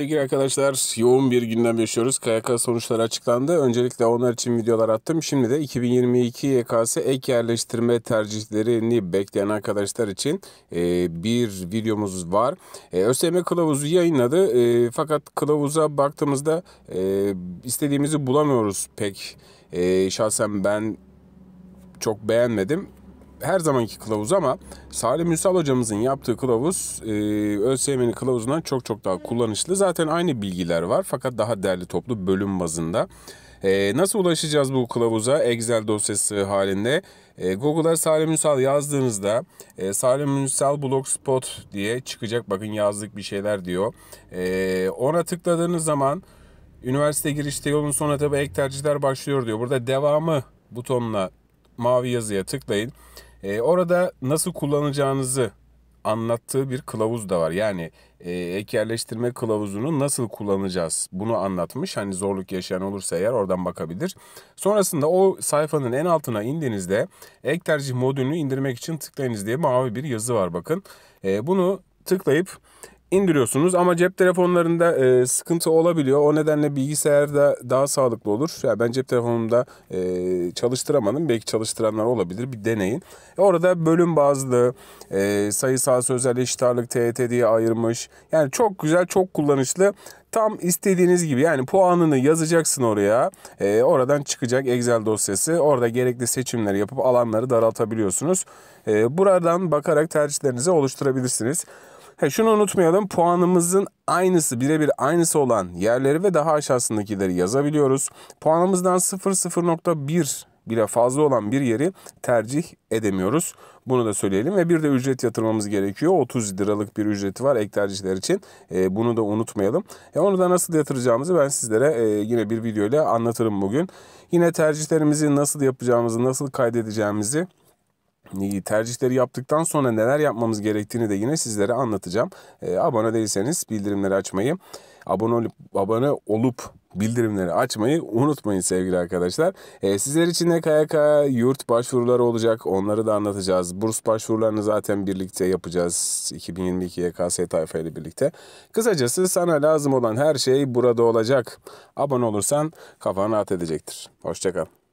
Sevgili arkadaşlar yoğun bir gündem yaşıyoruz. KYK sonuçları açıklandı. Öncelikle onlar için videolar attım. Şimdi de 2022 YKS ek yerleştirme tercihlerini bekleyen arkadaşlar için e, bir videomuz var. E, ÖSYM kılavuzu yayınladı. E, fakat kılavuza baktığımızda e, istediğimizi bulamıyoruz pek. E, şahsen ben çok beğenmedim her zamanki kılavuz ama Salim Ünsal hocamızın yaptığı kılavuz e, ÖSYM'nin kılavuzundan çok çok daha kullanışlı. Zaten aynı bilgiler var fakat daha derli toplu bölüm bazında. E, nasıl ulaşacağız bu kılavuza Excel dosyası halinde? E, Google'a Salim Ünsal yazdığınızda e, Salim Ünsal Blogspot diye çıkacak. Bakın yazdık bir şeyler diyor. E, ona tıkladığınız zaman üniversite girişte yolun son tabi ek tercihler başlıyor diyor. Burada devamı butonuna mavi yazıya tıklayın. E, orada nasıl kullanacağınızı anlattığı bir kılavuz da var. Yani e, ek yerleştirme kılavuzunu nasıl kullanacağız bunu anlatmış. Hani zorluk yaşayan olursa eğer oradan bakabilir. Sonrasında o sayfanın en altına indiğinizde ek tercih modülünü indirmek için tıklayınız diye mavi bir yazı var bakın. E, bunu tıklayıp indiriyorsunuz ama cep telefonlarında e, sıkıntı olabiliyor. O nedenle bilgisayarda daha sağlıklı olur. Ya yani ben cep telefonumda e, çalıştıramadım. Belki çalıştıranlar olabilir. Bir deneyin. E, orada bölüm bazlı, e, sayısal sözel eşit ağırlık TET diye ayırmış. Yani çok güzel, çok kullanışlı tam istediğiniz gibi yani puanını yazacaksın oraya. E, oradan çıkacak Excel dosyası. Orada gerekli seçimleri yapıp alanları daraltabiliyorsunuz. E, buradan bakarak tercihlerinizi oluşturabilirsiniz. He, şunu unutmayalım puanımızın aynısı birebir aynısı olan yerleri ve daha aşağısındakileri yazabiliyoruz. Puanımızdan 0.0.1 bile fazla olan bir yeri tercih edemiyoruz. Bunu da söyleyelim ve bir de ücret yatırmamız gerekiyor. 30 liralık bir ücreti var ek tercihler için. E, bunu da unutmayalım. E, onu da nasıl yatıracağımızı ben sizlere e, yine bir video ile anlatırım bugün. Yine tercihlerimizi nasıl yapacağımızı, nasıl kaydedeceğimizi tercihleri yaptıktan sonra neler yapmamız gerektiğini de yine sizlere anlatacağım. E, abone değilseniz bildirimleri açmayı, abone olup, abone olup bildirimleri açmayı unutmayın sevgili arkadaşlar. E, sizler için de KYK yurt başvuruları olacak. Onları da anlatacağız. Burs başvurularını zaten birlikte yapacağız. 2022 YKS tayfa ile birlikte. Kısacası sana lazım olan her şey burada olacak. Abone olursan kafan rahat edecektir. Hoşçakal.